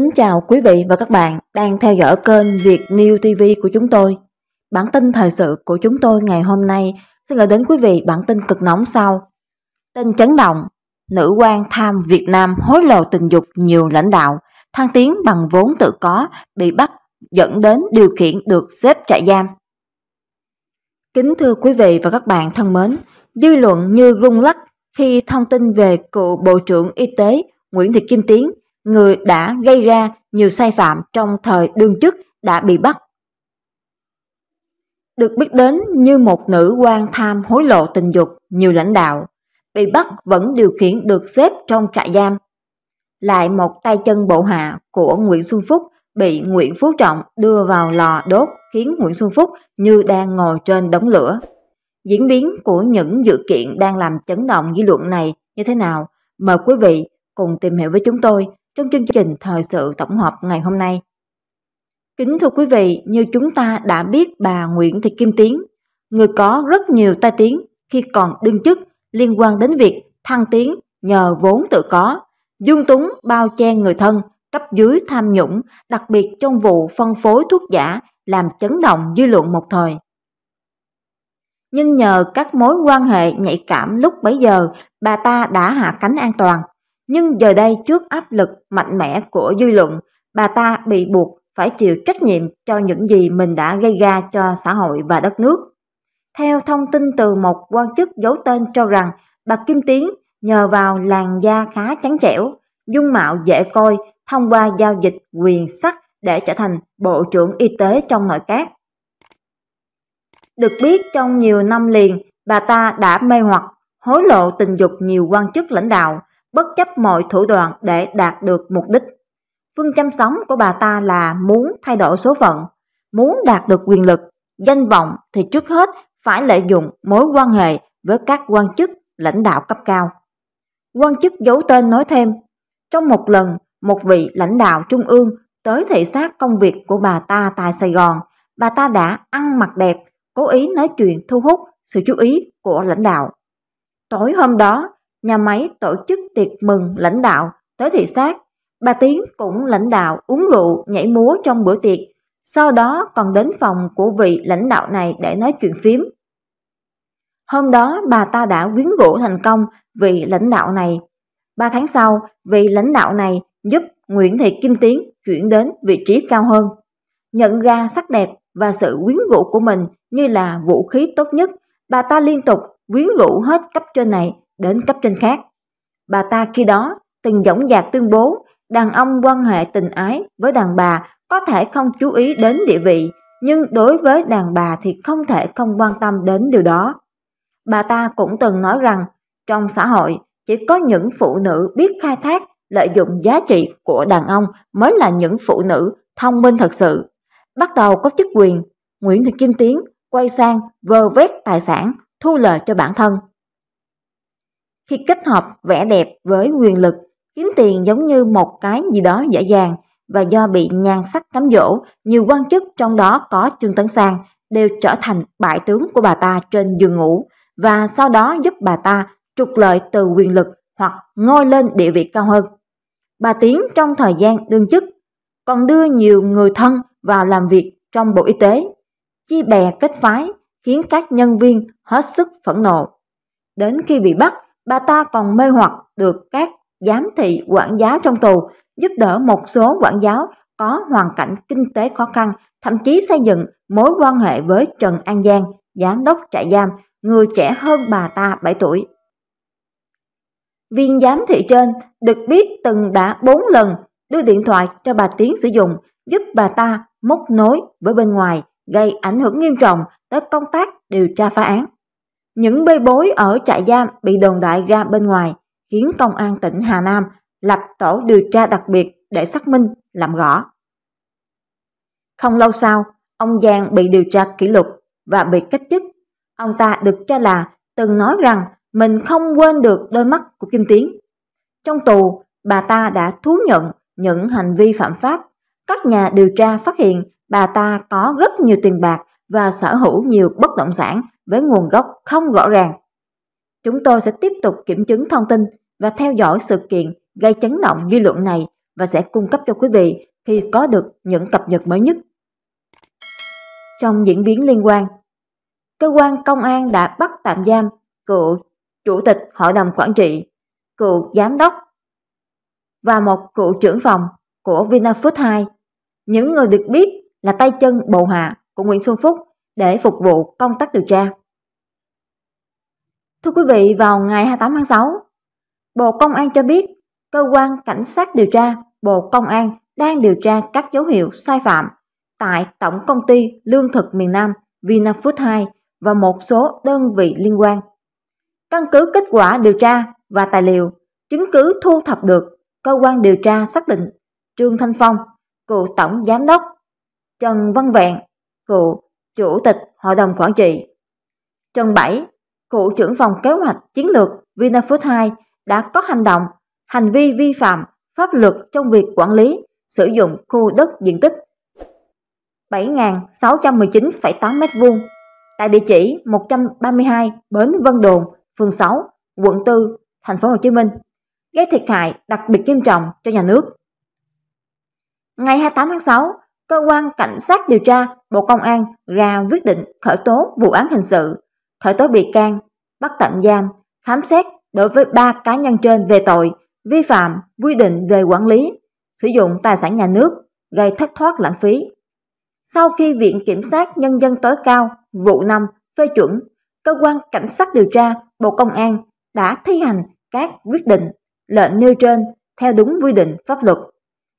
Kính chào quý vị và các bạn đang theo dõi kênh Việt New TV của chúng tôi. Bản tin thời sự của chúng tôi ngày hôm nay sẽ gửi đến quý vị bản tin cực nóng sau. Tin chấn động, nữ quan tham Việt Nam hối lộ tình dục nhiều lãnh đạo, thăng tiến bằng vốn tự có, bị bắt dẫn đến điều kiện được xếp trại giam. Kính thưa quý vị và các bạn thân mến, dư luận như rung lắc khi thông tin về cựu Bộ trưởng Y tế Nguyễn Thị Kim Tiến – người đã gây ra nhiều sai phạm trong thời đương chức đã bị bắt. Được biết đến như một nữ quan tham hối lộ tình dục nhiều lãnh đạo, bị bắt vẫn điều khiển được xếp trong trại giam. Lại một tay chân bộ hạ của Nguyễn Xuân Phúc bị Nguyễn Phú Trọng đưa vào lò đốt khiến Nguyễn Xuân Phúc như đang ngồi trên đống lửa. Diễn biến của những dự kiện đang làm chấn động dư luận này như thế nào? Mời quý vị cùng tìm hiểu với chúng tôi trong chương trình Thời sự tổng hợp ngày hôm nay. Kính thưa quý vị, như chúng ta đã biết bà Nguyễn Thị Kim Tiến, người có rất nhiều tai tiếng khi còn đương chức liên quan đến việc thăng tiến nhờ vốn tự có, dung túng bao che người thân, cấp dưới tham nhũng, đặc biệt trong vụ phân phối thuốc giả làm chấn động dư luận một thời. Nhưng nhờ các mối quan hệ nhạy cảm lúc bấy giờ, bà ta đã hạ cánh an toàn, nhưng giờ đây trước áp lực mạnh mẽ của dư luận, bà ta bị buộc phải chịu trách nhiệm cho những gì mình đã gây ra cho xã hội và đất nước. Theo thông tin từ một quan chức giấu tên cho rằng, bà Kim Tiến nhờ vào làn da khá trắng trẻo, dung mạo dễ coi thông qua giao dịch quyền sắc để trở thành Bộ trưởng Y tế trong nội các. Được biết trong nhiều năm liền, bà ta đã mê hoặc, hối lộ tình dục nhiều quan chức lãnh đạo, bất chấp mọi thủ đoạn để đạt được mục đích. Phương châm sống của bà ta là muốn thay đổi số phận, muốn đạt được quyền lực, danh vọng thì trước hết phải lợi dụng mối quan hệ với các quan chức lãnh đạo cấp cao. Quan chức giấu tên nói thêm, trong một lần, một vị lãnh đạo trung ương tới thị sát công việc của bà ta tại Sài Gòn, bà ta đã ăn mặc đẹp, cố ý nói chuyện thu hút sự chú ý của lãnh đạo. Tối hôm đó, nhà máy tổ chức tiệc mừng lãnh đạo, tới thị xác Bà Tiến cũng lãnh đạo uống rượu, nhảy múa trong bữa tiệc, sau đó còn đến phòng của vị lãnh đạo này để nói chuyện phím. Hôm đó bà ta đã quyến rũ thành công vị lãnh đạo này. Ba tháng sau, vị lãnh đạo này giúp Nguyễn Thị Kim Tiến chuyển đến vị trí cao hơn. Nhận ra sắc đẹp và sự quyến rũ của mình như là vũ khí tốt nhất, bà ta liên tục quyến rũ hết cấp trên này đến cấp trên khác. Bà ta khi đó từng dõng dạc tuyên bố đàn ông quan hệ tình ái với đàn bà có thể không chú ý đến địa vị, nhưng đối với đàn bà thì không thể không quan tâm đến điều đó. Bà ta cũng từng nói rằng trong xã hội chỉ có những phụ nữ biết khai thác lợi dụng giá trị của đàn ông mới là những phụ nữ thông minh thật sự. Bắt đầu có chức quyền, Nguyễn Thị Kim Tiến quay sang vơ vét tài sản, thu lợi cho bản thân. Khi kết hợp vẻ đẹp với quyền lực, kiếm tiền giống như một cái gì đó dễ dàng và do bị nhan sắc cám dỗ, nhiều quan chức trong đó có Trương Tấn Sang đều trở thành bại tướng của bà ta trên giường ngủ và sau đó giúp bà ta trục lợi từ quyền lực hoặc ngôi lên địa vị cao hơn. Bà Tiến trong thời gian đương chức còn đưa nhiều người thân vào làm việc trong Bộ Y tế, chi bè kết phái khiến các nhân viên hết sức phẫn nộ. Đến khi bị bắt, bà ta còn mê hoặc được các giám thị quản giáo trong tù, giúp đỡ một số quản giáo có hoàn cảnh kinh tế khó khăn, thậm chí xây dựng mối quan hệ với Trần An Giang, giám đốc trại giam, người trẻ hơn bà ta 7 tuổi. Viên giám thị trên được biết từng đã 4 lần đưa điện thoại cho bà Tiến sử dụng, giúp bà ta móc nối với bên ngoài, gây ảnh hưởng nghiêm trọng tới công tác điều tra phá án. Những bê bối ở trại giam bị đồn đại ra bên ngoài, khiến Công an tỉnh Hà Nam lập tổ điều tra đặc biệt để xác minh, làm rõ. Không lâu sau, ông Giang bị điều tra kỷ luật và bị cách chức. Ông ta được cho là từng nói rằng mình không quên được đôi mắt của Kim Tiến. Trong tù, bà ta đã thú nhận những hành vi phạm pháp. Các nhà điều tra phát hiện bà ta có rất nhiều tiền bạc và sở hữu nhiều bất động sản với nguồn gốc không rõ ràng. Chúng tôi sẽ tiếp tục kiểm chứng thông tin và theo dõi sự kiện gây chấn động dư luận này và sẽ cung cấp cho quý vị khi có được những cập nhật mới nhất. Trong diễn biến liên quan, cơ quan công an đã bắt tạm giam cựu chủ tịch hội đồng quản trị, cựu giám đốc và một cựu trưởng phòng của Vinafood 2, những người được biết là tay chân bầu hạ của Nguyễn Xuân Phúc để phục vụ công tác điều tra. Thưa quý vị, vào ngày 28 tháng 6, Bộ Công an cho biết cơ quan cảnh sát điều tra Bộ Công an đang điều tra các dấu hiệu sai phạm tại Tổng Công ty Lương thực miền Nam Vinafood 2 và một số đơn vị liên quan. Căn cứ kết quả điều tra và tài liệu, chứng cứ thu thập được, cơ quan điều tra xác định Trương Thanh Phong, cựu Tổng Giám đốc, Trần Văn Vẹn, cựu Chủ tịch Hội đồng Quản trị, Trần Bảy, cựu trưởng phòng kế hoạch chiến lược Vinafood 2 đã có hành động, hành vi vi phạm pháp luật trong việc quản lý, sử dụng khu đất diện tích 7.619,8 m2 tại địa chỉ 132 Bến Vân Đồn, phường 6, quận 4, thành phố Hồ Chí Minh, gây thiệt hại đặc biệt nghiêm trọng cho nhà nước. Ngày 28 tháng 6, cơ quan cảnh sát điều tra Bộ Công an ra quyết định khởi tố vụ án hình sự khởi tố bị can, bắt tạm giam, khám xét đối với ba cá nhân trên về tội vi phạm quy định về quản lý, sử dụng tài sản nhà nước gây thất thoát lãng phí. Sau khi Viện Kiểm sát Nhân dân tối cao vụ 5 phê chuẩn, cơ quan cảnh sát điều tra Bộ Công an đã thi hành các quyết định, lệnh nêu trên theo đúng quy định pháp luật.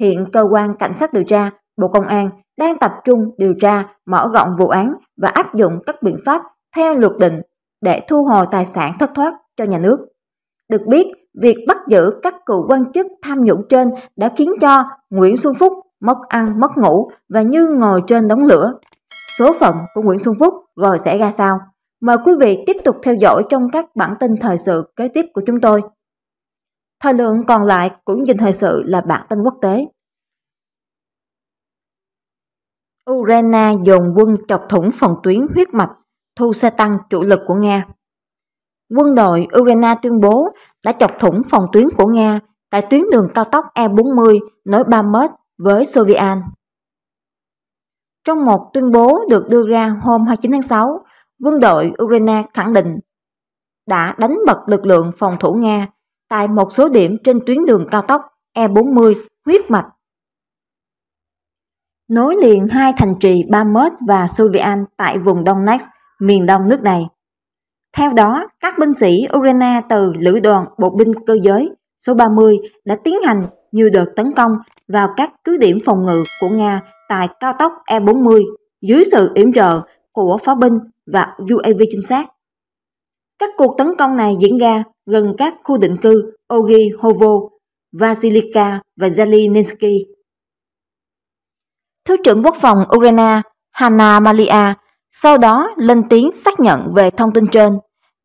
Hiện cơ quan cảnh sát điều tra Bộ Công an đang tập trung điều tra mở rộng vụ án và áp dụng các biện pháp theo luật định để thu hồi tài sản thất thoát cho nhà nước. Được biết, việc bắt giữ các cựu quan chức tham nhũng trên đã khiến cho Nguyễn Xuân Phúc mất ăn mất ngủ và như ngồi trên đống lửa. Số phận của Nguyễn Xuân Phúc rồi sẽ ra sao? Mời quý vị tiếp tục theo dõi trong các bản tin thời sự kế tiếp của chúng tôi. Thời lượng còn lại của chương trình thời sự là bản tin quốc tế. Ukraine dồn quân chọc thủng phòng tuyến huyết mạch thu xe tăng chủ lực của Nga. Quân đội Ukraine tuyên bố đã chọc thủng phòng tuyến của Nga tại tuyến đường cao tốc E40 nối Bakhmut với Sovian. Trong một tuyên bố được đưa ra hôm 29 tháng 6, quân đội Ukraine khẳng định đã đánh bật lực lượng phòng thủ Nga tại một số điểm trên tuyến đường cao tốc E40 huyết mạch. Nối liền hai thành trì Bakhmut và Sovian tại vùng Donetsk miền đông nước này. Theo đó, các binh sĩ Ukraine từ lữ đoàn bộ binh cơ giới số 30 đã tiến hành nhiều đợt tấn công vào các cứ điểm phòng ngự của Nga tại cao tốc E40 dưới sự yểm trợ của pháo binh và UAV trinh sát. Các cuộc tấn công này diễn ra gần các khu định cư Ogi Hovo, Vasilika và Zelensky. Thứ trưởng Quốc phòng Ukraine Hanna Malia sau đó lên tiếng xác nhận về thông tin trên.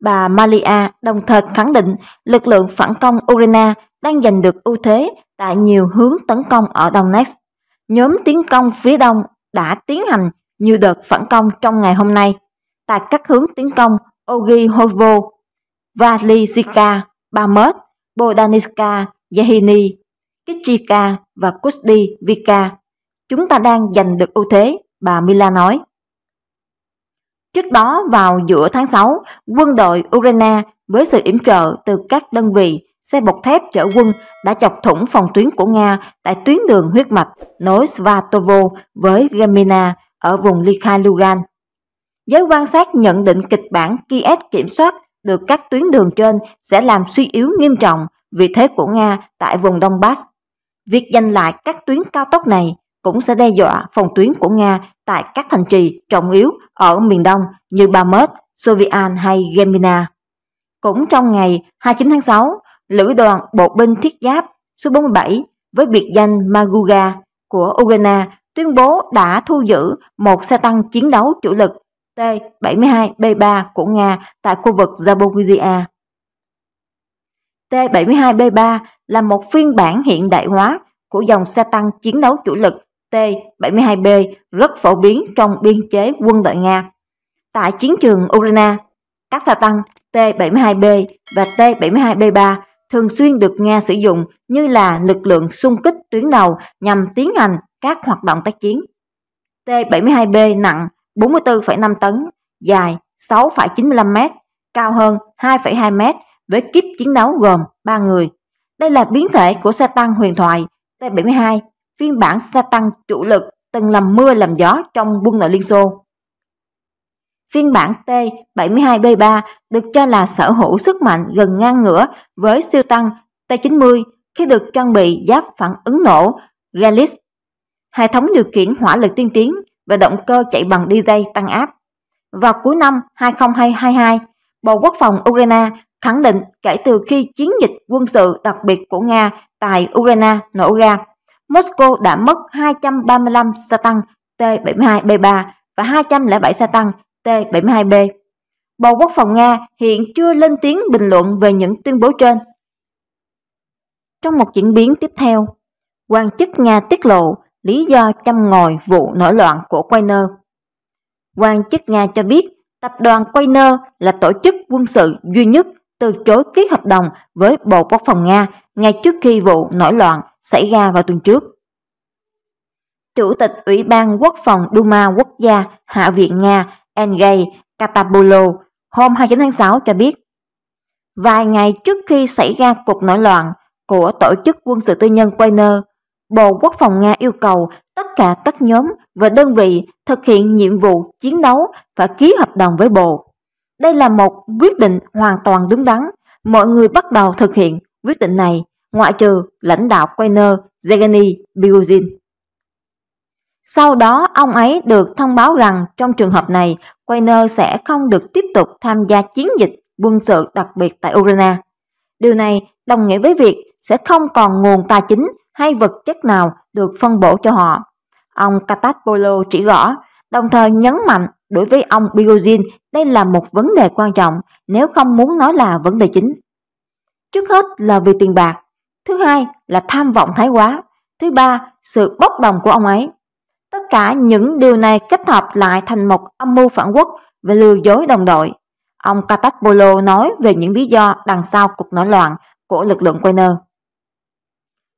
Bà Malia đồng thời khẳng định lực lượng phản công Ukraine đang giành được ưu thế tại nhiều hướng tấn công ở Donetsk. Nhóm tiến công phía đông đã tiến hành nhiều đợt phản công trong ngày hôm nay tại các hướng tiến công Ogihovo, Valisika, Bamet, Bodaniska, Yahini, Kichika và Kustivika. Chúng ta đang giành được ưu thế, bà Mila nói. Trước đó vào giữa tháng 6, quân đội Ukraine với sự yểm trợ từ các đơn vị xe bọc thép chở quân đã chọc thủng phòng tuyến của Nga tại tuyến đường huyết mạch nối Svatovo với Gemina ở vùng Likha Lugan. Giới quan sát nhận định kịch bản Kiev kiểm soát được các tuyến đường trên sẽ làm suy yếu nghiêm trọng vị thế của Nga tại vùng Donbass. Việc giành lại các tuyến cao tốc này cũng sẽ đe dọa phòng tuyến của Nga tại các thành trì trọng yếu ở miền đông như Bamet, Sovian hay Gemina. Cũng trong ngày 29 tháng 6, lữ đoàn bộ binh thiết giáp số 47 với biệt danh Maguga của Ukraine tuyên bố đã thu giữ một xe tăng chiến đấu chủ lực T-72B3 của Nga tại khu vực Zaporizhia. T-72B3 là một phiên bản hiện đại hóa của dòng xe tăng chiến đấu chủ lực T-72B rất phổ biến trong biên chế quân đội Nga. Tại chiến trường Ukraine, các xe tăng T-72B và T-72B3 thường xuyên được Nga sử dụng như là lực lượng xung kích tuyến đầu nhằm tiến hành các hoạt động tác chiến. T-72B nặng 44,5 tấn, dài 6,95 m, cao hơn 2,2 m với kíp chiến đấu gồm 3 người. Đây là biến thể của xe tăng huyền thoại T-72 phiên bản Satan chủ lực từng làm mưa làm gió trong quân đội Liên Xô. Phiên bản T-72B3 được cho là sở hữu sức mạnh gần ngang ngửa với siêu tăng T-90 khi được trang bị giáp phản ứng nổ Gallis, hệ thống điều khiển hỏa lực tiên tiến và động cơ chạy bằng diesel tăng áp. Vào cuối năm 2022, Bộ Quốc phòng Ukraine khẳng định kể từ khi chiến dịch quân sự đặc biệt của Nga tại Ukraine nổ ra, Moscow đã mất 235 xe tăng T-72B3 và 207 xe tăng T-72B. Bộ Quốc phòng Nga hiện chưa lên tiếng bình luận về những tuyên bố trên. Trong một diễn biến tiếp theo, quan chức Nga tiết lộ lý do chăm ngòi vụ nổi loạn của Wagner. Quan chức Nga cho biết tập đoàn Wagner là tổ chức quân sự duy nhất từ chối ký hợp đồng với Bộ Quốc phòng Nga ngay trước khi vụ nổi loạn xảy ra vào tuần trước. Chủ tịch Ủy ban Quốc phòng Duma Quốc gia Hạ viện Nga Engay Katabolo hôm 29 tháng 6 cho biết, vài ngày trước khi xảy ra cuộc nổi loạn của tổ chức quân sự tư nhân Wagner, Bộ Quốc phòng Nga yêu cầu tất cả các nhóm và đơn vị thực hiện nhiệm vụ chiến đấu và ký hợp đồng với Bộ. Đây là một quyết định hoàn toàn đúng đắn. Mọi người bắt đầu thực hiện quyết định này ngoại trừ lãnh đạo Quayner, Zegani Biugin. Sau đó, ông ấy được thông báo rằng trong trường hợp này, Quayner sẽ không được tiếp tục tham gia chiến dịch quân sự đặc biệt tại Ukraine. Điều này đồng nghĩa với việc sẽ không còn nguồn tài chính hay vật chất nào được phân bổ cho họ. Ông Catapolo chỉ rõ, đồng thời nhấn mạnh đối với ông Bigozin đây là một vấn đề quan trọng nếu không muốn nói là vấn đề chính. Trước hết là vì tiền bạc, Thứ hai là tham vọng thái quá. Thứ ba, sự bốc đồng của ông ấy. Tất cả những điều này kết hợp lại thành một âm mưu phản quốc và lừa dối đồng đội. Ông Catapolo nói về những lý do đằng sau cuộc nổi loạn của lực lượng Wagner.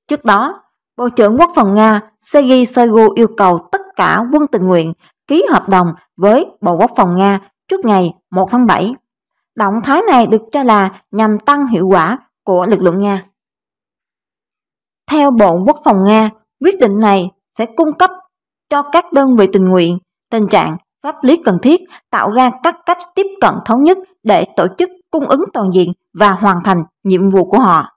Trước đó, Bộ trưởng Quốc phòng Nga Sergei Shoigu yêu cầu tất cả quân tình nguyện ký hợp đồng với Bộ Quốc phòng Nga trước ngày 1 tháng 7. Động thái này được cho là nhằm tăng hiệu quả của lực lượng Nga. Theo Bộ Quốc phòng Nga, quyết định này sẽ cung cấp cho các đơn vị tình nguyện tình trạng pháp lý cần thiết tạo ra các cách tiếp cận thống nhất để tổ chức cung ứng toàn diện và hoàn thành nhiệm vụ của họ.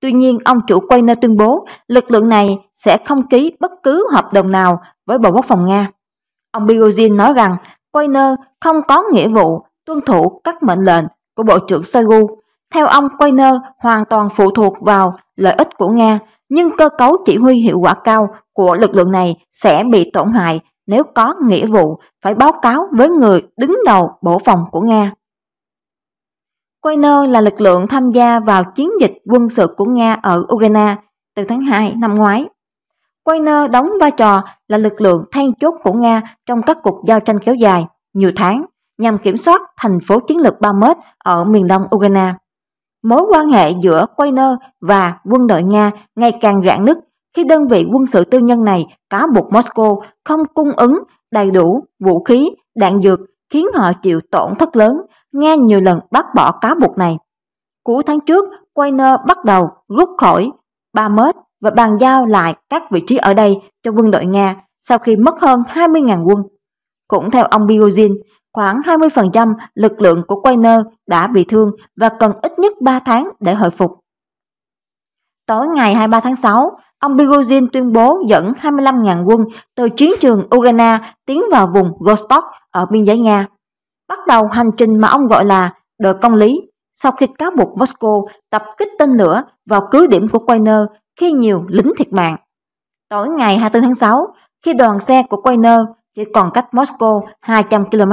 Tuy nhiên, ông chủ quay tuyên bố lực lượng này sẽ không ký bất cứ hợp đồng nào với Bộ Quốc phòng Nga. Ông Bigozin nói rằng Quayner không có nghĩa vụ tuân thủ các mệnh lệnh của Bộ trưởng Shoigu. Theo ông, Quayner hoàn toàn phụ thuộc vào lợi ích của Nga, nhưng cơ cấu chỉ huy hiệu quả cao của lực lượng này sẽ bị tổn hại nếu có nghĩa vụ phải báo cáo với người đứng đầu bộ phòng của Nga. Quayner là lực lượng tham gia vào chiến dịch quân sự của Nga ở Ukraine từ tháng 2 năm ngoái. Quayner đóng vai trò là lực lượng then chốt của Nga trong các cuộc giao tranh kéo dài nhiều tháng nhằm kiểm soát thành phố chiến lược Bakhmut ở miền đông Ukraine. Mối quan hệ giữa Quainer và quân đội Nga ngày càng rạn nứt khi đơn vị quân sự tư nhân này cáo buộc Moscow không cung ứng đầy đủ vũ khí, đạn dược khiến họ chịu tổn thất lớn. Nga nhiều lần bác bỏ cáo buộc này. Cuối tháng trước, Quainer bắt đầu rút khỏi ba Bamet và bàn giao lại các vị trí ở đây cho quân đội Nga sau khi mất hơn 20.000 quân. Cũng theo ông Biogin, Khoảng 20% lực lượng của Quainer đã bị thương và cần ít nhất 3 tháng để hồi phục. Tối ngày 23 tháng 6, ông Prigozhin tuyên bố dẫn 25.000 quân từ chiến trường Ukraine tiến vào vùng Gostok ở biên giới Nga, bắt đầu hành trình mà ông gọi là đợt công lý sau khi cáo buộc Moscow tập kích tên lửa vào cứ điểm của Quainer khi nhiều lính thiệt mạng. Tối ngày 24 tháng 6, khi đoàn xe của Quainer chỉ còn cách Moscow 200 km,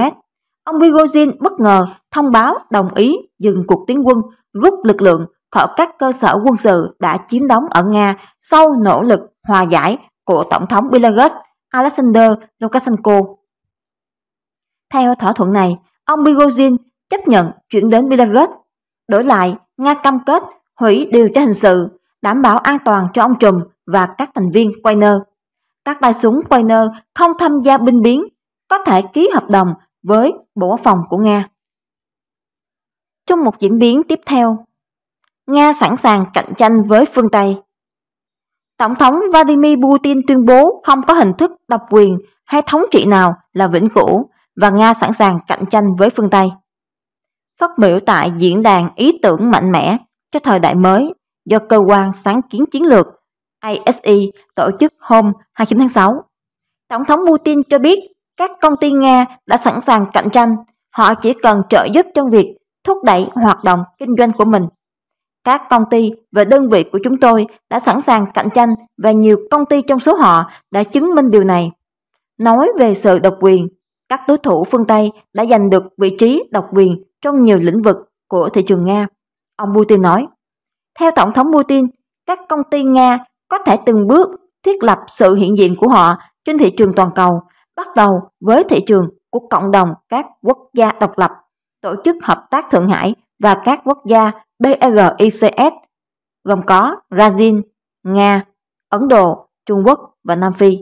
Ông Prigozhin bất ngờ thông báo đồng ý dừng cuộc tiến quân, rút lực lượng khỏi các cơ sở quân sự đã chiếm đóng ở Nga sau nỗ lực hòa giải của Tổng thống Belarus Alexander Lukashenko. Theo thỏa thuận này, ông Prigozhin chấp nhận chuyển đến Belarus. Đổi lại, Nga cam kết hủy điều tra hình sự, đảm bảo an toàn cho ông Trùm và các thành viên Quainer. Các tay súng Quainer không tham gia binh biến, có thể ký hợp đồng với Bộ Quốc phòng của Nga. Trong một diễn biến tiếp theo, Nga sẵn sàng cạnh tranh với phương Tây. Tổng thống Vladimir Putin tuyên bố không có hình thức độc quyền hay thống trị nào là vĩnh cửu và Nga sẵn sàng cạnh tranh với phương Tây. Phát biểu tại diễn đàn ý tưởng mạnh mẽ cho thời đại mới do cơ quan sáng kiến chiến lược ASI tổ chức hôm 29 tháng 6. Tổng thống Putin cho biết các công ty Nga đã sẵn sàng cạnh tranh, họ chỉ cần trợ giúp trong việc thúc đẩy hoạt động kinh doanh của mình. Các công ty và đơn vị của chúng tôi đã sẵn sàng cạnh tranh và nhiều công ty trong số họ đã chứng minh điều này. Nói về sự độc quyền, các đối thủ phương Tây đã giành được vị trí độc quyền trong nhiều lĩnh vực của thị trường Nga. Ông Putin nói, theo Tổng thống Putin, các công ty Nga có thể từng bước thiết lập sự hiện diện của họ trên thị trường toàn cầu bắt đầu với thị trường của cộng đồng các quốc gia độc lập, Tổ chức Hợp tác Thượng Hải và các quốc gia BRICS, e gồm có Brazil, Nga, Ấn Độ, Trung Quốc và Nam Phi.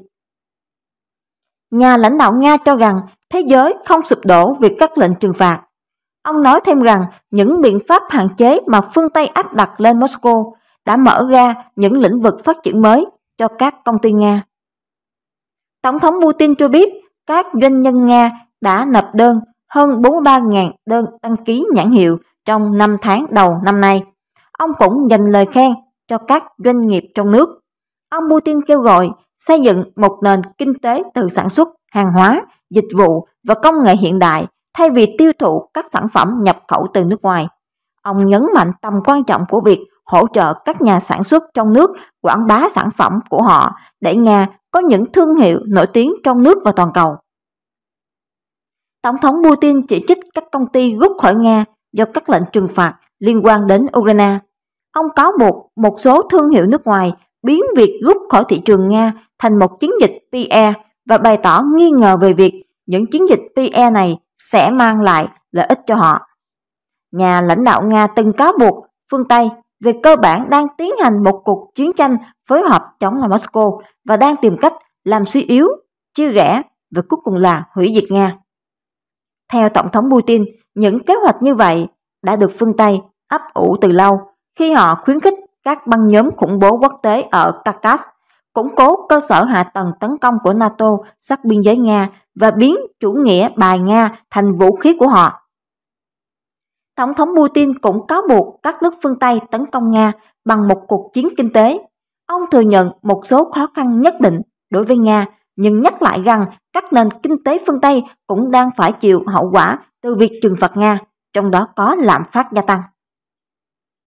Nhà lãnh đạo Nga cho rằng thế giới không sụp đổ vì các lệnh trừng phạt. Ông nói thêm rằng những biện pháp hạn chế mà phương Tây áp đặt lên Moscow đã mở ra những lĩnh vực phát triển mới cho các công ty Nga. Tổng thống Putin cho biết các doanh nhân Nga đã nộp đơn hơn 43.000 đơn đăng ký nhãn hiệu trong 5 tháng đầu năm nay. Ông cũng dành lời khen cho các doanh nghiệp trong nước. Ông Putin kêu gọi xây dựng một nền kinh tế từ sản xuất hàng hóa, dịch vụ và công nghệ hiện đại thay vì tiêu thụ các sản phẩm nhập khẩu từ nước ngoài. Ông nhấn mạnh tầm quan trọng của việc hỗ trợ các nhà sản xuất trong nước quảng bá sản phẩm của họ để Nga có những thương hiệu nổi tiếng trong nước và toàn cầu. Tổng thống Putin chỉ trích các công ty rút khỏi Nga do các lệnh trừng phạt liên quan đến Ukraine. Ông cáo buộc một số thương hiệu nước ngoài biến việc rút khỏi thị trường Nga thành một chiến dịch PE và bày tỏ nghi ngờ về việc những chiến dịch PE này sẽ mang lại lợi ích cho họ. Nhà lãnh đạo Nga từng cáo buộc phương Tây về cơ bản đang tiến hành một cuộc chiến tranh phối hợp chống lại Moscow và đang tìm cách làm suy yếu, chia rẽ và cuối cùng là hủy diệt Nga. Theo Tổng thống Putin, những kế hoạch như vậy đã được phương Tây ấp ủ từ lâu khi họ khuyến khích các băng nhóm khủng bố quốc tế ở Kharkov củng cố cơ sở hạ tầng tấn công của NATO sát biên giới Nga và biến chủ nghĩa bài Nga thành vũ khí của họ. Tổng thống Putin cũng cáo buộc các nước phương Tây tấn công Nga bằng một cuộc chiến kinh tế. Ông thừa nhận một số khó khăn nhất định đối với Nga, nhưng nhắc lại rằng các nền kinh tế phương Tây cũng đang phải chịu hậu quả từ việc trừng phạt Nga, trong đó có lạm phát gia tăng.